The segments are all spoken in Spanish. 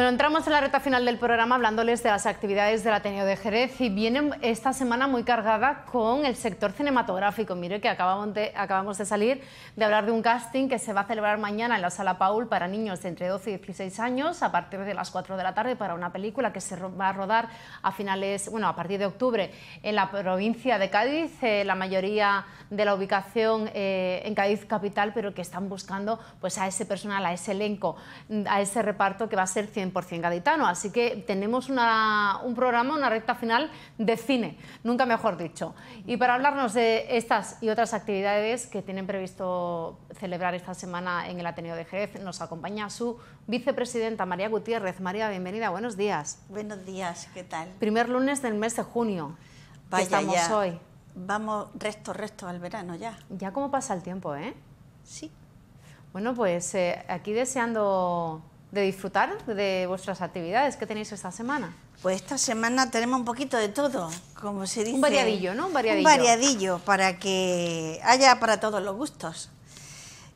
Bueno, entramos en la recta final del programa hablándoles de las actividades del Ateneo de Jerez y viene esta semana muy cargada con el sector cinematográfico. Mire que acabamos de, acabamos de salir de hablar de un casting que se va a celebrar mañana en la Sala Paul para niños de entre 12 y 16 años a partir de las 4 de la tarde para una película que se va a rodar a finales, bueno, a partir de octubre en la provincia de Cádiz, eh, la mayoría de la ubicación eh, en Cádiz capital, pero que están buscando pues a ese personal, a ese elenco, a ese reparto que va a ser 100 cien gaditano. Así que tenemos un programa, una recta final de cine, nunca mejor dicho. Y para hablarnos de estas y otras actividades que tienen previsto celebrar esta semana en el Ateneo de Jerez, nos acompaña su vicepresidenta María Gutiérrez. María, bienvenida, buenos días. Buenos días, ¿qué tal? Primer lunes del mes de junio. Vaya, estamos hoy. Vamos resto, resto al verano ya. Ya cómo pasa el tiempo, ¿eh? Sí. Bueno, pues eh, aquí deseando de disfrutar de vuestras actividades que tenéis esta semana. Pues esta semana tenemos un poquito de todo, como se dice. Un variadillo, ¿no? Un variadillo. Un variadillo para que haya para todos los gustos.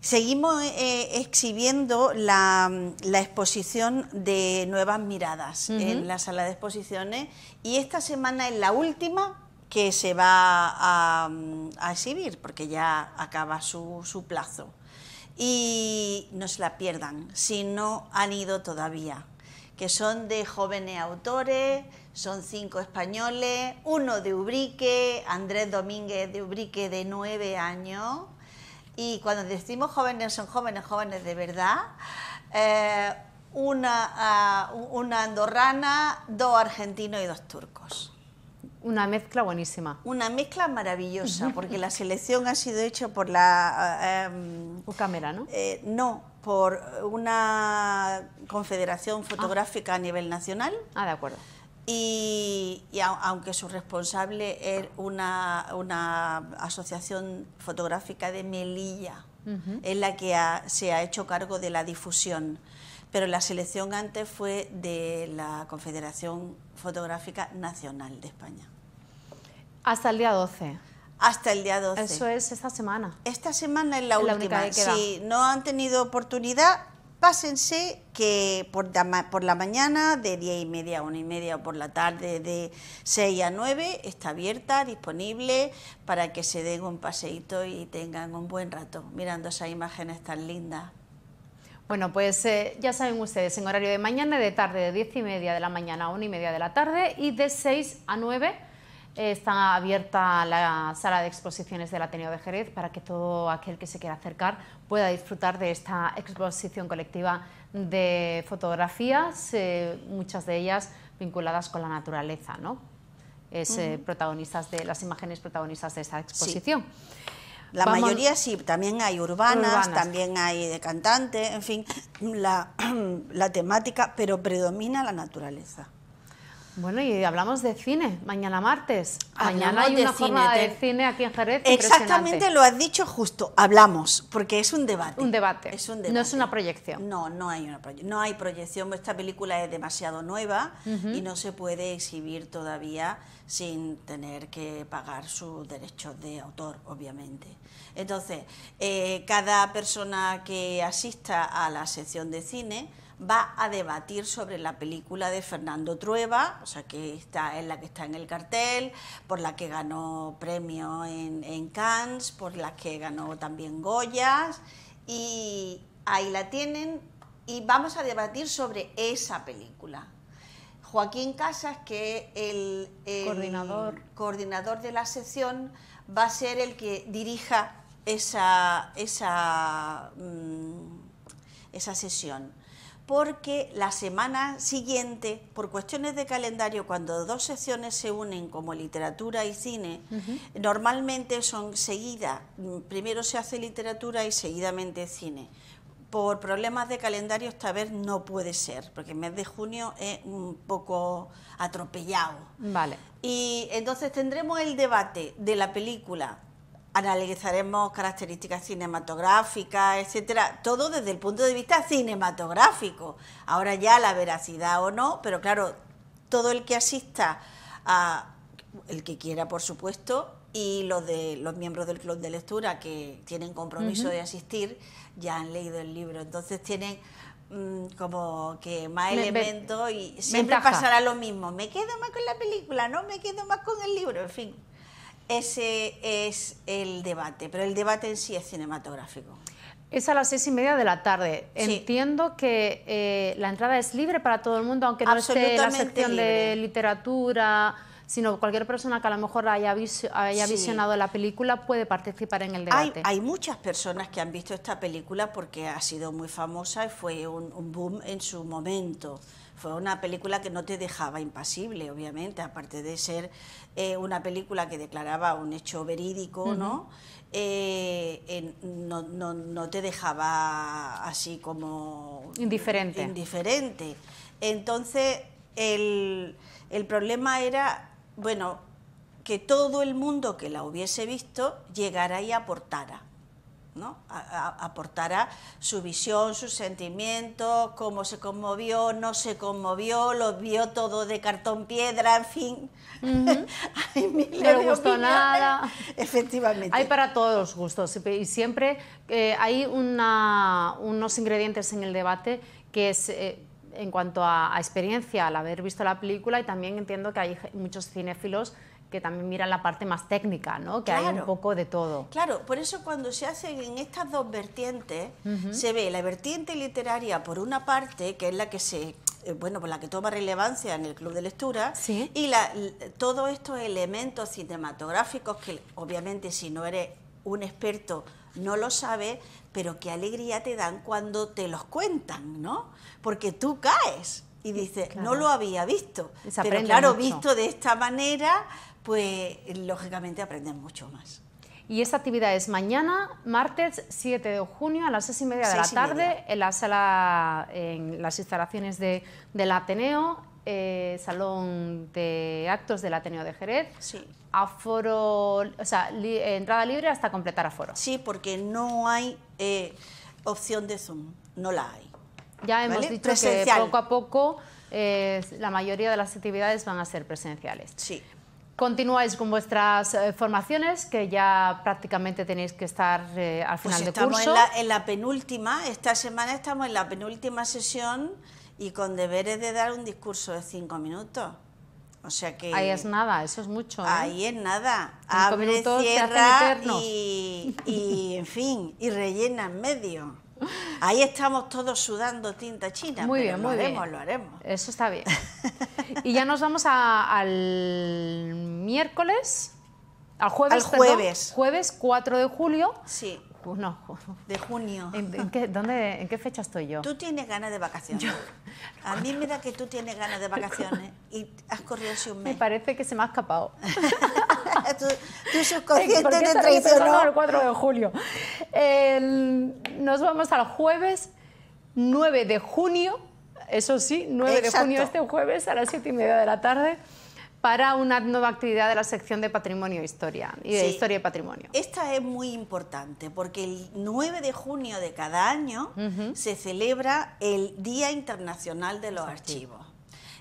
Seguimos eh, exhibiendo la, exposición de Nuevas Miradas en la sala de exposiciones y esta semana es la última que se va a, exhibir porque ya acaba su plazo y no se la pierdan si no han ido todavía, que son de jóvenes autores, son cinco españoles, uno de Ubrique, Andrés Domínguez de Ubrique de nueve años, y cuando decimos jóvenes son jóvenes, jóvenes de verdad, eh, ah, una andorrana, dos argentinos y dos turcos. Una mezcla buenísima. Una mezcla maravillosa, porque la selección ha sido hecha por la... ...o eh, em, cámara, ¿no? Eh, no, por una confederación ah. fotográfica a nivel nacional. Ah, de acuerdo. Y, aunque su responsable es una, una asociación fotográfica de Melilla, es la que se ha hecho cargo de la difusión pero la selección antes fue de la Confederación Fotográfica Nacional de España. Hasta el día 12. Hasta el día 12. Eso es esta semana. Esta semana es la última. si no han tenido oportunidad, pásense que por, por la mañana de 10 y media a 1 y media o por la tarde de 6 a 9 está abierta, disponible para que se den un paseíto y tengan un buen rato mirando esas imágenes tan lindas. Bueno, pues eh, ya saben ustedes, en horario de mañana de tarde, de 10 y media de la mañana a 1 y media de la tarde y de 6 a 9 Está abierta la sala de exposiciones del Ateneo de Jerez para que todo aquel que se quiera acercar pueda disfrutar de esta exposición colectiva de fotografías, eh, muchas de ellas vinculadas con la naturaleza, ¿no? Es, eh, protagonistas de, las imágenes protagonistas de esta exposición. La mayoría sí, también hay urbanas, también hay de cantante, en fin, la temática, pero predomina la naturaleza. Bueno, y hablamos de cine, mañana martes. Mañana hay una de cine, de cine aquí en Jerez. Exactamente, lo has dicho justo, hablamos, porque es un debate. Un debate. No es una proyección. No, no hay una proyección. No hay proyección, esta película es demasiado nueva y no se puede exhibir todavía sin tener que pagar sus derechos de autor, obviamente. Entonces, eh, cada persona que asista a la sección de cine va a debatir sobre la película de Fernando Trueba, o sea que está es la que está en el cartel, por la que ganó premio en, Cannes, por la que ganó también Goyas, y ahí la tienen y vamos a debatir sobre esa película. Joaquín Casas, que el, el coordinador. de la sesión... va a ser el que dirija esa, esa mm, sesión porque la semana siguiente, por cuestiones de calendario, cuando dos secciones se unen como literatura y cine, normalmente son seguidas, primero se hace literatura y seguidamente cine. Por problemas de calendario esta vez no puede ser, porque el mes de junio es un poco atropellado. Vale. Y entonces tendremos el debate de la película analizaremos características cinematográficas, etcétera, todo desde el punto de vista cinematográfico. Ahora ya la veracidad o no, pero claro, todo el que asista a el que quiera, por supuesto, y los de los miembros del club de lectura que tienen compromiso de asistir ya han leído el libro, entonces tienen mm, como que más elementos y siempre pasará lo mismo. Me quedo más con la película, no me quedo más con el libro, en fin. Ese es el debate, pero el debate en sí es cinematográfico. Es a las seis y media de la tarde. Entiendo que eh, la entrada es libre para todo el mundo, aunque no esté la sección de literatura, sino cualquier persona que a lo mejor haya, haya visionado la película puede participar en el debate. Hay, muchas personas que han visto esta película porque ha sido muy famosa y fue un boom en su momento. Fue una película que no te dejaba impasible, obviamente, aparte de ser eh, una película que declaraba un hecho verídico, eh, ¿no? no, te dejaba así como... Indiferente. Indiferente. Entonces, el, el problema era, bueno, que todo el mundo que la hubiese visto llegara y aportara. ¿no? A, aportará su visión, su sentimiento, cómo se conmovió, no se conmovió, lo vio todo de cartón piedra, en fin. no le gustó nada. Efectivamente. Hay para todos gustos y siempre eh, hay unos ingredientes en el debate que es... Eh, en cuanto a experiencia, al haber visto la película, y también entiendo que hay muchos cinéfilos que también mira la parte más técnica, ¿no? Que hay un poco de todo. Claro, por eso cuando se hacen en estas dos vertientes, se ve la vertiente literaria por una parte, que es la que se eh, bueno, por la que toma relevancia en el club de lectura, y la, todos estos elementos cinematográficos que obviamente si no eres un experto no lo sabes, pero qué alegría te dan cuando te los cuentan, ¿no? Porque tú caes y dices, no lo había visto, pero claro, visto de esta manera, pues lógicamente aprenden mucho más. Y esta actividad es mañana, martes 7 de junio a las 6 y media de la tarde, en la sala, en las instalaciones del Ateneo, eh, Salón de Actos del Ateneo de Jerez. Sí. Aforo, entrada libre hasta completar aforo. Sí, porque no hay eh, opción de Zoom, no la hay. Ya hemos dicho que poco a poco eh, la mayoría de las actividades van a ser presenciales. Sí. Continuáis con vuestras eh, formaciones, que ya prácticamente tenéis que estar eh, al final pues de curso. Estamos en la, penúltima, esta semana estamos en la penúltima sesión y con deberes de dar un discurso de cinco minutos. O sea que... Ahí es nada, eso es mucho. ¿eh? Ahí es nada. Abre, minutos cierra y, y, en fin, y rellena en medio. Ahí estamos todos sudando tinta china. Muy pero bien, lo muy haremos, Lo haremos. Eso está bien. y ya nos vamos al miércoles. Al jueves, jueves. jueves 4 de julio. Sí. Uh, no. De junio. ¿En, qué, fecha estoy yo? Tú tienes ganas de vacaciones. a mí me da que tú tienes ganas de vacaciones y has corrido así un mes. Me parece que se me ha escapado. tu, el 4 de julio. El, nos vamos al jueves 9 de junio, eso sí, 9 de junio este jueves a las 7 y media de la tarde para una nueva actividad de la sección de patrimonio e historia y de historia y patrimonio. Esta es muy importante porque el 9 de junio de cada año se celebra el Día Internacional de los Archivos.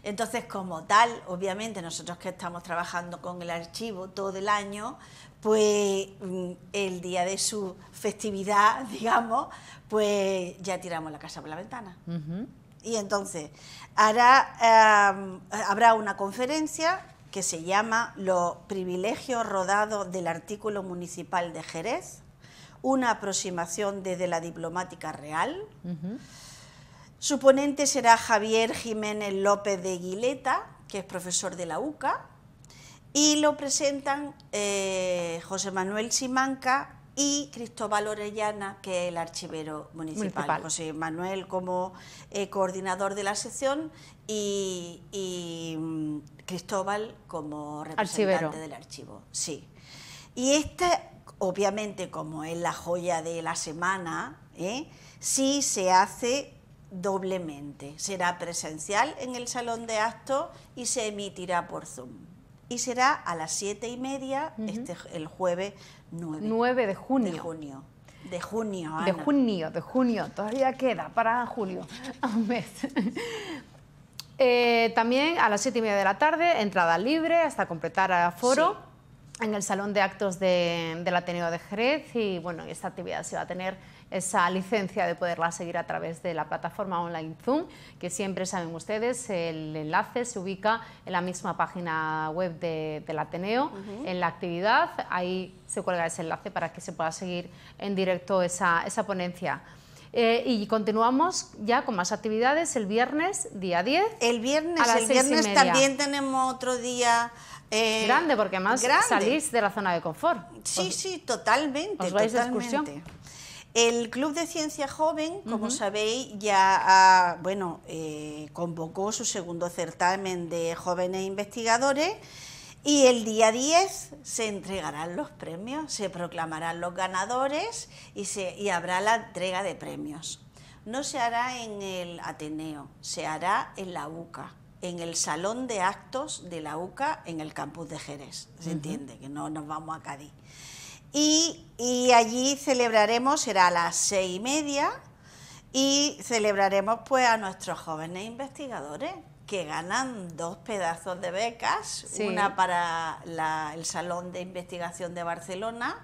Entonces, como tal, obviamente nosotros que estamos trabajando con el archivo todo el año, pues mm, el día de su festividad, digamos, pues ya tiramos la casa por la ventana. Y entonces em, habrá una conferencia que se llama Los privilegios rodados del artículo municipal de Jerez, una aproximación desde la diplomática real. Su ponente será Javier Jiménez López de Guileta, que es profesor de la UCA, y lo presentan eh, José Manuel Simanca y Cristóbal Orellana, que es el archivero municipal. José Manuel como eh, coordinador de la sección y, mm, Cristóbal como representante del archivo. Sí. Y esta, obviamente, como es la joya de la semana, ¿eh? sí se hace doblemente. Será presencial en el salón de actos y se emitirá por Zoom y será a las siete y media este, el jueves 9, de junio. De junio. De junio, De junio, de junio. Todavía queda para julio. Un mes. Eh, también a las siete y media de la tarde, entrada libre hasta completar aforo. foro En el Salón de Actos de, del Ateneo de Jerez, y bueno, esta actividad se va a tener esa licencia de poderla seguir a través de la plataforma online Zoom, que siempre saben ustedes, el enlace se ubica en la misma página web de, del Ateneo, en la actividad, ahí se cuelga ese enlace para que se pueda seguir en directo esa, ponencia. Eh, y continuamos ya con más actividades el viernes, día 10. El viernes, el viernes también tenemos otro día. Eh, grande, porque más salís de la zona de confort. Sí, sí, totalmente. Os vais excursión. El Club de Ciencia Joven, como sabéis, ya bueno, eh, convocó su segundo certamen de jóvenes investigadores y el día 10 se entregarán los premios, se proclamarán los ganadores y, se, y habrá la entrega de premios. No se hará en el Ateneo, se hará en la UCA en el salón de actos de la UCA en el campus de Jerez. ¿Se entiende? Que no nos vamos a Cádiz. Y, allí celebraremos, será a las seis y media, y celebraremos pues a nuestros jóvenes investigadores que ganan dos pedazos de becas, una para el Salón de Investigación de Barcelona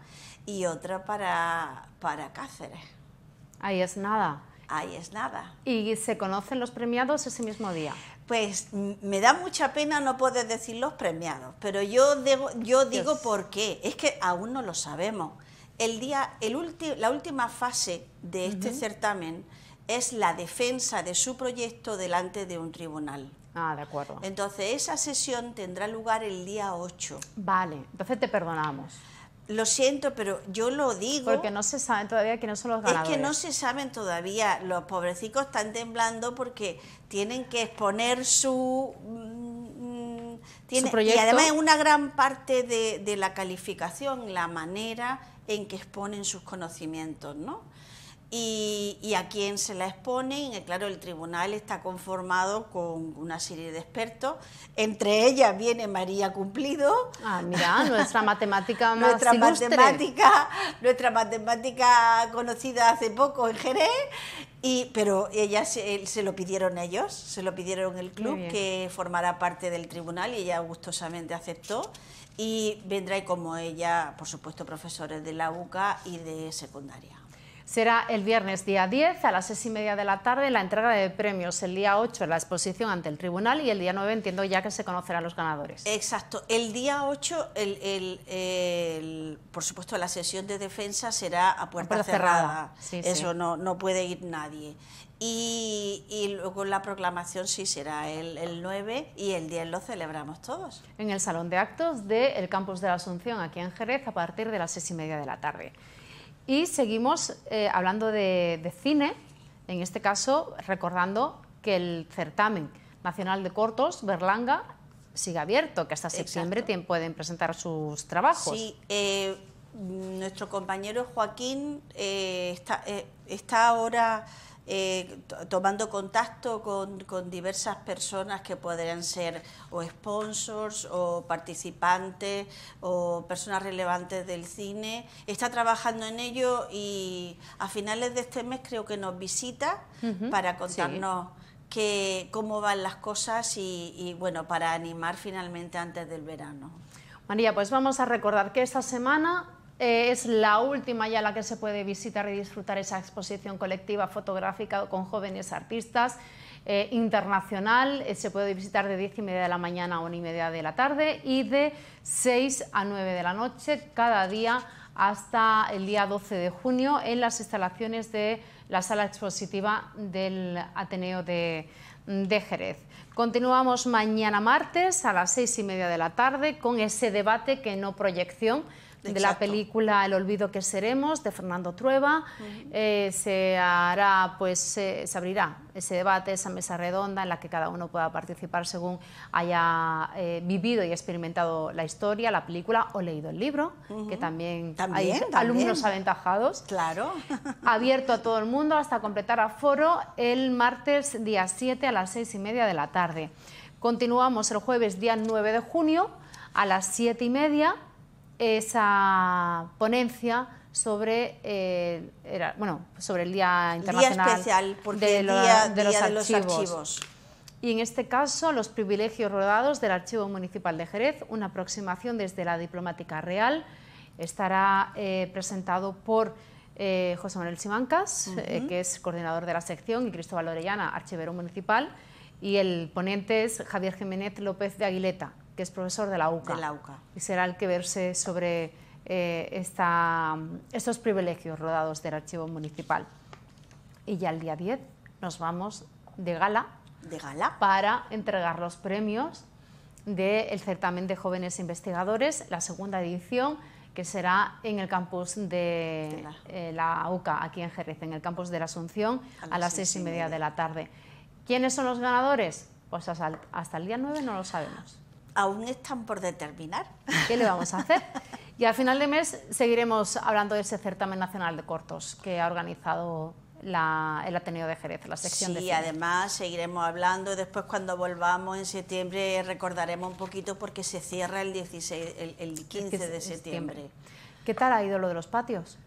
y otra para, para Cáceres. Ahí es nada. Ahí es nada. ¿Y se conocen los premiados ese mismo día? pues me da mucha pena no poder decir los premiados, pero yo, digo por qué. Es que aún no lo sabemos. El día, el la última fase de este certamen es la defensa de su proyecto delante de un tribunal. Ah, de acuerdo. Entonces, esa sesión tendrá lugar el día 8. Vale, entonces te perdonamos. Lo siento, pero yo lo digo. Porque no se saben todavía quiénes son los ganadores. Es que no se saben todavía. Los pobrecicos están temblando porque tienen que exponer su. Mm, mm, proyecto? Y además es una gran parte de, de la calificación, la manera en que exponen sus conocimientos, ¿no? y, a quién se la exponen. Claro, el tribunal está conformado con una serie de expertos. Entre ellas viene María Cumplido. Ah, mira, nuestra matemática nuestra matemática, nuestra matemática conocida hace poco en Jerez. Y, pero ella se, se, lo pidieron ellos, se lo pidieron el club que formará parte del tribunal y ella gustosamente aceptó. Y vendrá y como ella, por supuesto, profesores de la UCA y de secundaria. Será el viernes día 10 a las 6 y media de la tarde la entrega de premios, el día 8 la exposición ante el tribunal y el día 9 entiendo ya que se conocerán los ganadores. Exacto, el día 8, el, el, por supuesto la sesión de defensa será a puerta, cerrada, eso No, puede ir nadie. Y, y, luego la proclamación sí será el, 9 y el 10 lo celebramos todos. En el Salón de Actos del Campus de la Asunción, aquí en Jerez, a partir de las 6 y media de la tarde. Y seguimos eh, hablando de, cine, en este caso recordando que el certamen nacional de cortos, Berlanga, sigue abierto, que hasta septiembre pueden presentar sus trabajos. Sí, eh, nuestro compañero Joaquín eh, está, está ahora eh, tomando contacto con, diversas personas que podrían ser o sponsors o participantes o personas relevantes del cine. Está trabajando en ello y a finales de este mes creo que nos visita para contarnos. cómo van las cosas y, y bueno, para animar finalmente antes del verano. María, pues vamos a recordar que esta semana eh, es la última ya la que se puede visitar y disfrutar esa exposición colectiva fotográfica con jóvenes artistas eh, internacional. Eh, se puede visitar de 10 y media de la mañana a 1 y media de la tarde y de 6 a 9 de la noche cada día hasta el día 12 de junio en las instalaciones de la sala expositiva del Ateneo de, de Jerez. Continuamos mañana martes a las seis y media de la tarde con ese debate que no proyección de la película El olvido que seremos de Fernando Trueba. Eh, se hará, pues se abrirá ese debate, esa mesa redonda en la que cada uno pueda participar según haya eh, vivido y experimentado la historia, la película o leído el libro, que también, también hay alumnos aventajados. Claro. Abierto a todo el mundo hasta completar a foro... el martes día 7 a las 6 y media de la tarde. Continuamos el jueves día 9 de junio a las 7 y media esa ponencia sobre, eh, bueno, sobre el Día Internacional de, los, archivos. Y en este caso, los privilegios rodados del Archivo Municipal de Jerez, una aproximación desde la Diplomática Real, estará eh, presentado por eh, José Manuel Simancas, que es coordinador de la sección, y Cristóbal Orellana, archivero municipal, y el ponente es Javier Jiménez López de Aguileta que es profesor de la UCA. Y será el que verse sobre eh, estos privilegios rodados del archivo municipal. Y ya el día 10 nos vamos de gala. De gala. Para entregar los premios del certamen de jóvenes investigadores, la segunda edición que será en el campus de eh, la UCA, aquí en Jerez, en el campus de la Asunción, a las, seis, y media de la tarde. ¿Quiénes son los ganadores? Pues hasta el día 9 no lo sabemos aún están por determinar. ¿Qué le vamos a hacer? Y al final de mes seguiremos hablando de ese certamen nacional de cortos que ha organizado el Ateneo de Jerez, la sección de ...sí, además seguiremos hablando. ...y Después, cuando volvamos en septiembre, recordaremos un poquito porque se cierra el, 16, el, el 15 de septiembre. ¿Qué tal ha ido lo de los patios?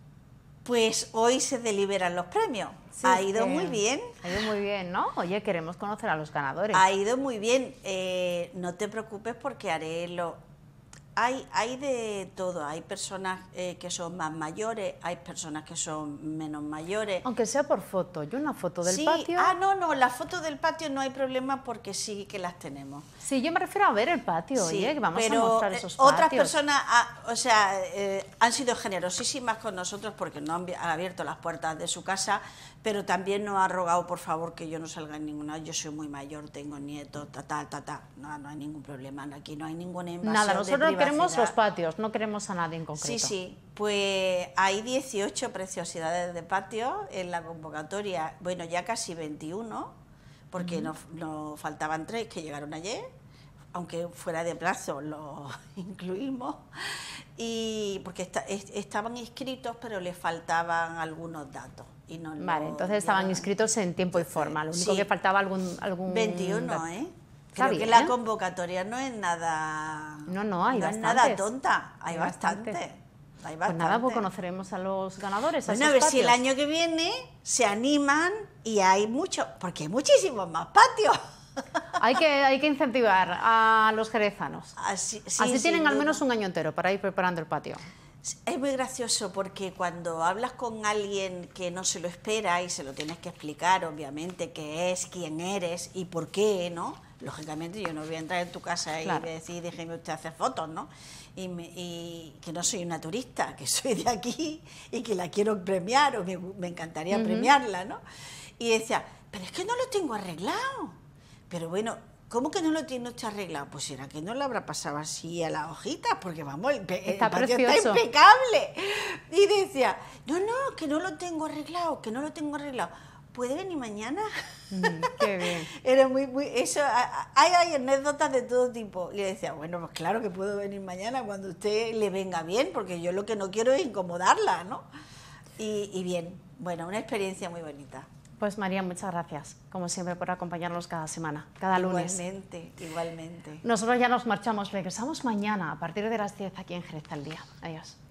Pues hoy se deliberan los premios. ha ido muy bien. Ha ido muy bien, ¿no? Oye, queremos conocer a los ganadores. Ha ido muy bien. Eh, no te preocupes porque haré lo, hay, de todo, hay personas eh, que son más mayores, hay personas que son menos mayores. Aunque sea por foto, yo una foto del patio. Ah, no, no, la foto del patio no hay problema porque sí que las tenemos. Sí, yo me refiero a ver el patio, vamos a mostrar eh, esos patios. Otras personas, ah, o sea, eh, han sido generosísimas con nosotros porque no han abierto las puertas de su casa, pero también no ha rogado, por favor, que yo no salga en ninguna. Yo soy muy mayor, tengo nietos, ta, ta, ta, ta. No, no hay ningún problema, aquí no hay ningún invasión. Nada, nosotros queremos los patios, no queremos a nadie en concreto. Sí, sí, pues hay 18 preciosidades de patio en la convocatoria, bueno, ya casi 21, porque nos faltaban tres que llegaron ayer aunque fuera de plazo, lo incluimos, y porque estaban inscritos, pero les faltaban algunos datos. Vale, entonces estaban inscritos en tiempo y forma, lo único que faltaba algún... algún... 21, ¿eh? Creo que la convocatoria no es nada... No, no, hay nada tonta, hay, bastante. Pues nada, pues conoceremos a los ganadores. Bueno, a, ver si el año que viene se animan y hay mucho, porque hay muchísimos más patios. Hay que, hay que incentivar a los jerezanos. Ah, Así tienen al menos un año entero para ir preparando el patio. Es muy gracioso porque cuando hablas con alguien que no se lo espera y se lo tienes que explicar, obviamente, qué es, quién eres y por qué, ¿no? Lógicamente yo no voy a entrar en tu casa y decir, déjeme usted hacer fotos, ¿no? Y, que no soy una turista, que soy de aquí y que la quiero premiar o me, encantaría premiarla, ¿no? Y decía, pero es que no lo tengo arreglado. Pero bueno, ¿Cómo que no lo tiene usted arreglado? Pues será que no lo habrá pasado así a las hojitas, porque vamos, el, está está impecable. Y decía, no, no, que no lo tengo arreglado, que no lo tengo arreglado. ¿Puede venir mañana? Mm, qué bien. Era muy, muy, eso, hay, hay anécdotas de todo tipo. Le decía, bueno, pues claro que puedo venir mañana cuando usted le venga bien, porque yo lo que no quiero es incomodarla, ¿no? y, y bien, bueno, una experiencia muy bonita. Pues María, muchas gracias, como siempre, por acompañarnos cada semana, cada lunes. Igualmente, igualmente. Nosotros ya nos marchamos, regresamos mañana a partir de las 10 aquí en Jerez al Día. Adiós.